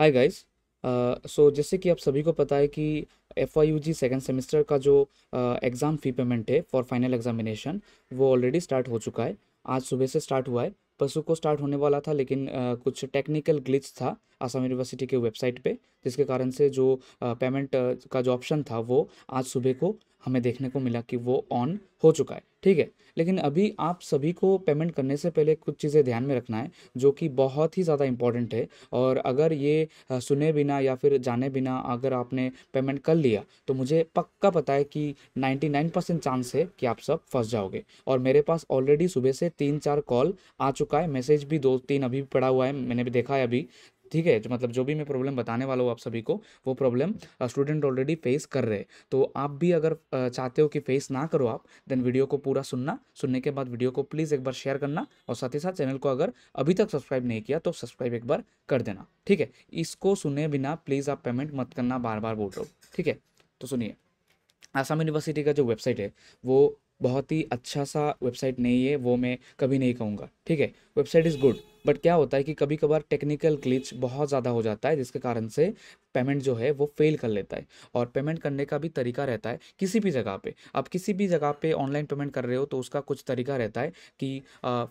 hi guys so जैसे कि आप सभी को पता है कि F I U G second semester का जो एग्ज़ाम फ़ी पेमेंट है फॉर फाइनल एग्जामिनेशन वो ऑलरेडी स्टार्ट हो चुका है आज सुबह से स्टार्ट हुआ है परसों को स्टार्ट होने वाला था लेकिन uh, कुछ टेक्निकल ग्लिच था आसाम यूनिवर्सिटी के वेबसाइट पे जिसके कारण से जो पेमेंट uh, पेमेंट uh, का जो ऑप्शन था वो आज सुबह को हमें देखने को मिला कि वो ऑन हो चुका है ठीक है लेकिन अभी आप सभी को पेमेंट करने से पहले कुछ चीज़ें ध्यान में रखना है जो कि बहुत ही ज़्यादा इंपॉर्टेंट है और अगर ये सुने बिना या फिर जाने बिना अगर आपने पेमेंट कर लिया तो मुझे पक्का पता है कि 99 परसेंट चांस है कि आप सब फंस जाओगे और मेरे पास ऑलरेडी सुबह से तीन चार कॉल आ चुका है मैसेज भी दो तीन अभी पड़ा हुआ है मैंने भी देखा है अभी ठीक है जो मतलब जो भी मैं प्रॉब्लम बताने वाला हूँ आप सभी को वो प्रॉब्लम स्टूडेंट ऑलरेडी फेस कर रहे तो आप भी अगर चाहते हो कि फेस ना करो आप देन वीडियो को पूरा सुनना सुनने के बाद वीडियो को प्लीज़ एक बार शेयर करना और साथ ही साथ चैनल को अगर अभी तक सब्सक्राइब नहीं किया तो सब्सक्राइब एक बार कर देना ठीक है इसको सुने बिना प्लीज़ आप पेमेंट मत करना बार बार बोल रहे हो ठीक है तो सुनिए आसाम यूनिवर्सिटी का जो वेबसाइट है वो बहुत ही अच्छा सा वेबसाइट नहीं है वो मैं कभी नहीं कहूँगा ठीक है वेबसाइट इज़ गुड बट क्या होता है कि कभी कभार टेक्निकल क्लिच बहुत ज़्यादा हो जाता है जिसके कारण से पेमेंट जो है वो फेल कर लेता है और पेमेंट करने का भी तरीका रहता है किसी भी जगह पे आप किसी भी जगह पे ऑनलाइन पेमेंट कर रहे हो तो उसका कुछ तरीका रहता है कि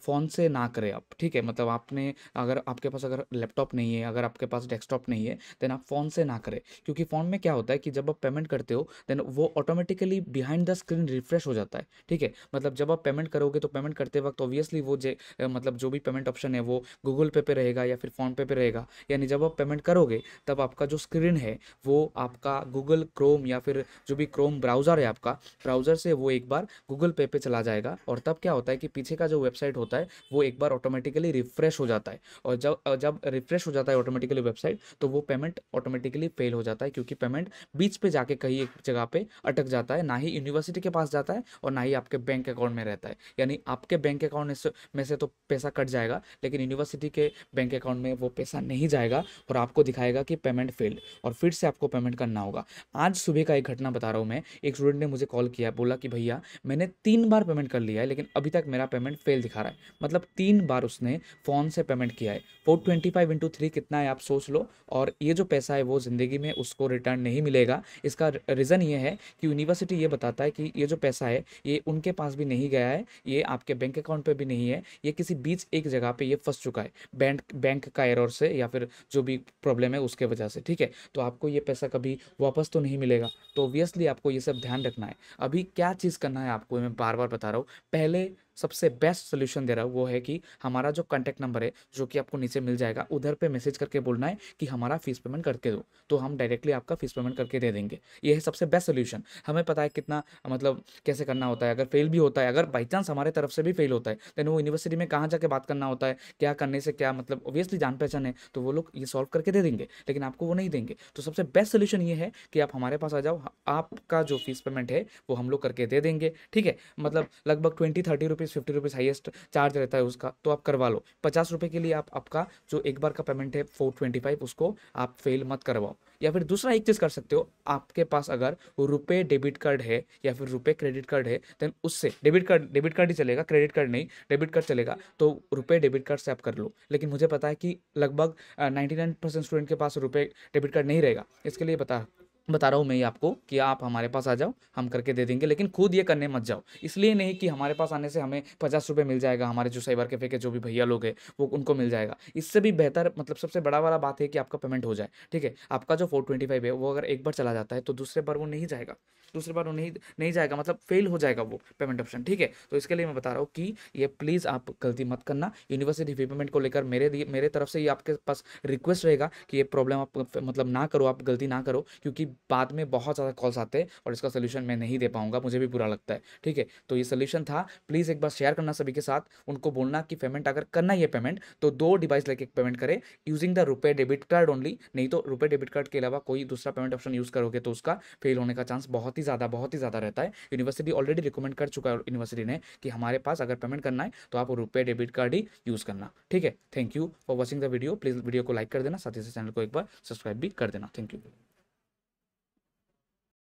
फ़ोन से ना करें आप ठीक है मतलब आपने अगर आपके पास अगर लैपटॉप नहीं है अगर आपके पास डेस्कटॉप नहीं है देन आप फ़ोन से ना करें क्योंकि फ़ोन में क्या होता है कि जब आप पेमेंट करते हो देन वो automatically behind the screen refresh हो जाता है ठीक है मतलब जब आप पेमेंट करोगे तो पेमेंट करते वक्त ऑब्वियसली वो जे मतलब जो भी पेमेंट ऑप्शन है वो गूगल पे पे रहेगा या फिर पे पे रहेगा यानी जब आप पेमेंट करोगे तब आपका जो स्क्रीन है वो आपका गूगल क्रोम या फिर जो भी क्रोम ब्राउज़र है आपका ब्राउज़र से वो एक बार गूगल पे पे चला जाएगा और तब क्या होता है कि पीछे का जो वेबसाइट होता है वो एक बार ऑटोमेटिकली रिफ्रेश हो जाता है और जब जब रिफ्रेश हो जाता है ऑटोमेटिकली वेबसाइट तो वो पेमेंट ऑटोमेटिकली फेल हो जाता है क्योंकि पेमेंट बीच पे जाके कहीं एक जगह पे अटक जाता है ना ही यूनिवर्सिटी के पास जाता है और ना ही आपके बैंक अकाउंट में रहता है यानी आपके बैंक अकाउंट में से तो पैसा कट जाएगा लेकिन यूनिवर्सिटी के बैंक अकाउंट में वो पैसा नहीं जाएगा और आपको दिखाएगा कि पेमेंट फेल्ड और फिर से आपको पेमेंट करना होगा आज सुबह का एक घटना बता रहा हूँ मैं एक स्टूडेंट ने मुझे कॉल किया बोला कि भैया मैंने तीन बार पेमेंट कर लिया है लेकिन अभी तक मेरा पेमेंट फेल दिखा रहा है मतलब तीन बार उसने फ़ोन से पेमेंट किया है four twenty five into three कितना है आप सोच लो और ये जो पैसा है वो ज़िंदगी में उसको रिटर्न नहीं मिलेगा इसका रीज़न ये है कि यूनिवर्सिटी ये बताता है कि ये जो पैसा है ये उनके पास भी नहीं गया है ये आपके बैंक अकाउंट पर भी नहीं है ये किसी बीच एक जगह पर यह फंस फंस चुका है बैंक बैंक का एरर से या फिर जो भी प्रॉब्लम है उसके वजह से ठीक है तो आपको ये पैसा कभी वापस तो नहीं मिलेगा तो ऑब्वियसली आपको ये सब ध्यान रखना है अभी क्या चीज़ करना है आपको मैं बार बार बता रहा हूँ पहले सबसे बेस्ट सोल्यूशन दे रहा हूँ वो है कि हमारा जो कॉन्टैक्ट नंबर है जो कि आपको नीचे मिल जाएगा उधर पे मैसेज करके बोलना है कि हमारा फीस पेमेंट करके दो तो हम डायरेक्टली आपका फीस पेमेंट करके दे देंगे ये है सबसे बेस्ट सोल्यूशन हमें पता है कितना मतलब कैसे करना होता है अगर फेल भी होता है अगर बाई चांस हमारे तरफ से भी फेल होता है देन वो यूनिवर्सिटी में कहाँ जाकर बात करना होता है क्या करने से क्या मतलब ऑब्वियसली जान पहचान है तो वो लोग ये सॉल्व करके दे देंगे लेकिन आपको वो नहीं देंगे तो सबसे बेस्ट सोल्यूशन ये है कि आप हमारे पास आ जाओ आपका जो फीस पेमेंट है वो हम लोग करके दे देंगे ठीक है मतलब लगभग twenty thirty rupees rupees fifty rupees highest charge रहता है उसका तो आप करवा लो पचास रुपये के लिए आप आपका जो एक बार का पेमेंट है फोर ट्वेंटी फाइव उसको आप फेल मत करवाओ या फिर दूसरा एक चीज़ कर सकते हो आपके पास अगर रुपये डेबिट कार्ड है या फिर रुपये क्रेडिट कार्ड है देन उससे डेबिट कार्ड डेबिट कार्ड ही चलेगा क्रेडिट कार्ड नहीं डेबिट कार्ड चलेगा तो रुपये डेबिट कार्ड से आप कर लो लेकिन मुझे पता है कि लगभग नाइन्टी नाइन परसेंट स्टूडेंट के पास रुपये डेबिट कार्ड नहीं रहेगा इसके लिए बता बता रहा हूँ मैं ही आपको कि आप हमारे पास आ जाओ हम करके दे देंगे लेकिन खुद ये करने मत जाओ इसलिए नहीं कि हमारे पास आने से हमें पचास रुपये मिल जाएगा हमारे जो साइबर कैफे के जो भी भैया लोग हैं वो उनको मिल जाएगा इससे भी बेहतर मतलब सबसे बड़ा वाला बात है कि आपका पेमेंट हो जाए ठीक है आपका जो फोर ट्वेंटी फाइव है वो अगर एक बार चला जाता है तो दूसरे बार वो नहीं जाएगा दूसरे बार वो नहीं नहीं जाएगा मतलब फेल हो जाएगा वो पेमेंट ऑप्शन ठीक है तो इसके लिए मैं बता रहा हूँ कि ये प्लीज़ आप गलती मत करना यूनिवर्सिटी फी पेमेंट को लेकर मेरे लिए मेरे तरफ से ये आपके पास रिक्वेस्ट रहेगा कि ये प्रॉब्लम आप मतलब ना करो आप गलती ना करो क्योंकि बाद में बहुत ज़्यादा कॉल्स आते हैं और इसका सोल्यूशन मैं नहीं दे पाऊँगा मुझे भी बुरा लगता है ठीक है तो ये सोल्यूशन था प्लीज़ एक बार शेयर करना सभी के साथ उनको बोलना कि पेमेंट अगर करना है पेमेंट तो दो डिवाइस लेके पेमेंट करें using the RuPay debit card only नहीं तो रुपये डेबिट कार्ड के अलावा कोई दूसरा पेमेंट ऑप्शन यूज़ करोगे तो उसका फेल होने का चांस बहुत ही ज़्यादा बहुत ही ज़्यादा रहता है यूनिवर्सिटी ऑलरेडी रिकमेंड कर चुका है यूनिवर्सिटी ने कि हमारे पास अगर पेमेंट करना है तो आप रुपये डेबिट कार्ड ही यूज़ करना ठीक है thank you for watching the video please video को लाइक कर देना साथ ही साथ चैनल को एक बार सब्सक्राइब भी कर देना थैंक यू